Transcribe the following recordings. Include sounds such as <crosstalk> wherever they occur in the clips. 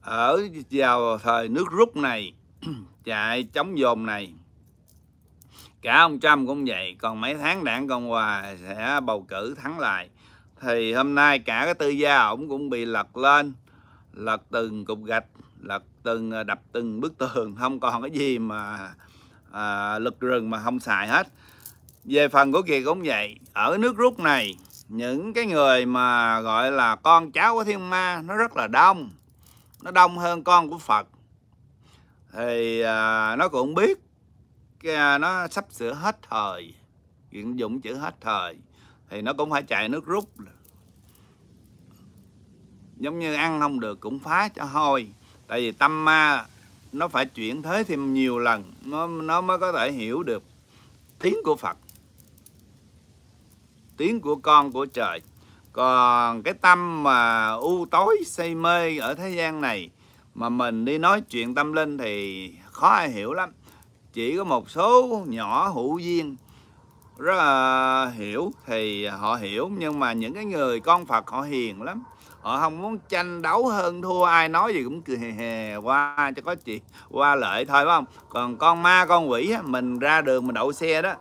ở vào thời nước rút này <clears throat> chạy chống dồn này cả ông Trump cũng vậy còn mấy tháng đảng Cộng Hòa sẽ bầu cử thắng lại thì hôm nay cả cái tư gia ổng cũng bị lật lên lật từng cục gạch lật từng à, đập từng bức tường không còn cái gì mà à, lực rừng mà không xài hết về phần của kiệt cũng vậy ở nước rút này những cái người mà gọi là con cháu của thiên ma nó rất là đông nó đông hơn con của Phật thì à, nó cũng biết à, nó sắp sửa hết thời chuyện dụng chữ hết thời thì nó cũng phải chạy nước rút giống như ăn không được cũng phá cho hôi tại vì tâm ma nó phải chuyển thế thêm nhiều lần nó nó mới có thể hiểu được tiếng của Phật tiếng của con của trời còn cái tâm mà u tối say mê ở thế gian này mà mình đi nói chuyện tâm linh thì khó ai hiểu lắm chỉ có một số nhỏ hữu duyên rất là hiểu thì họ hiểu nhưng mà những cái người con Phật họ hiền lắm họ không muốn tranh đấu hơn thua ai nói gì cũng cười hề hề qua cho có chị qua lợi thôi phải không còn con ma con quỷ mình ra đường mình đậu xe đó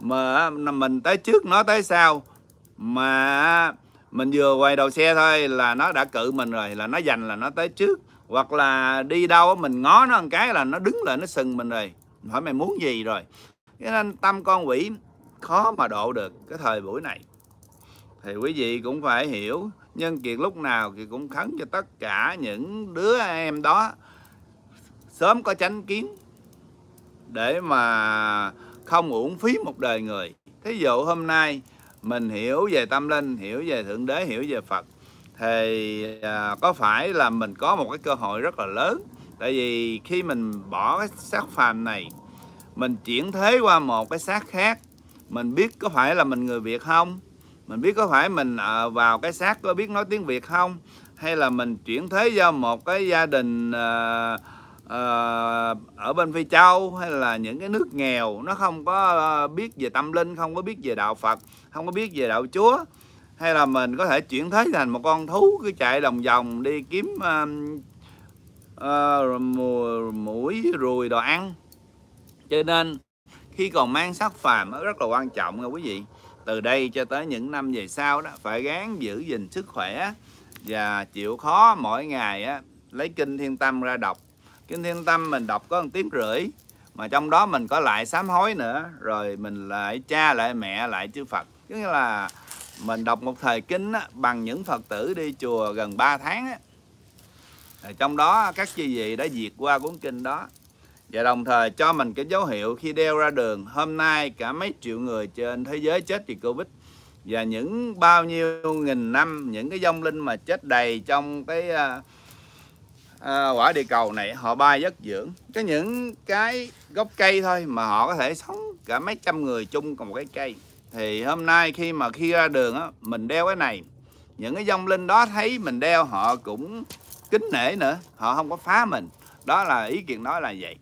mà mình tới trước nó tới sau mà mình vừa quay đầu xe thôi là nó đã cự mình rồi là nó dành là nó tới trước hoặc là đi đâu mình ngó nó một cái là nó đứng lại nó sừng mình rồi hỏi mày muốn gì rồi cho nên tâm con quỷ khó mà độ được cái thời buổi này thì quý vị cũng phải hiểu nhưng kiệt lúc nào thì cũng khấn cho tất cả những đứa em đó sớm có chánh kiến để mà không uổng phí một đời người thí dụ hôm nay mình hiểu về tâm linh hiểu về thượng đế hiểu về phật thì à, có phải là mình có một cái cơ hội rất là lớn tại vì khi mình bỏ cái xác phàm này mình chuyển thế qua một cái xác khác mình biết có phải là mình người việt không mình biết có phải mình à, vào cái xác có biết nói tiếng việt không hay là mình chuyển thế do một cái gia đình à, Ờ, ở bên Phi Châu hay là những cái nước nghèo nó không có ờ, biết về tâm linh không có biết về đạo Phật không có biết về đạo Chúa hay là mình có thể chuyển thế thành một con thú cứ chạy đồng vòng đi kiếm ờ, mùi, mũi ruồi đồ ăn cho nên khi còn mang sắc phàm nó rất là quan trọng nha quý vị từ đây cho tới những năm về sau đó phải gắng giữ gìn sức khỏe và chịu khó mỗi ngày lấy kinh thiên tâm ra đọc kinh thiên tâm mình đọc có một tiếng rưỡi mà trong đó mình có lại sám hối nữa rồi mình lại cha lại mẹ lại chư phật có nghĩa là mình đọc một thời kinh á, bằng những phật tử đi chùa gần 3 tháng á. trong đó các chi vị đã diệt qua cuốn kinh đó và đồng thời cho mình cái dấu hiệu khi đeo ra đường hôm nay cả mấy triệu người trên thế giới chết vì covid và những bao nhiêu nghìn năm những cái dông linh mà chết đầy trong cái uh, à, quả địa cầu này họ bay rất dưỡng có những cái gốc cây thôi mà họ có thể sống cả mấy trăm người chung cùng một cái cây thì hôm nay khi mà khi ra đường á mình đeo cái này những cái dông linh đó thấy mình đeo họ cũng kính nể nữa họ không có phá mình đó là ý kiến nói là vậy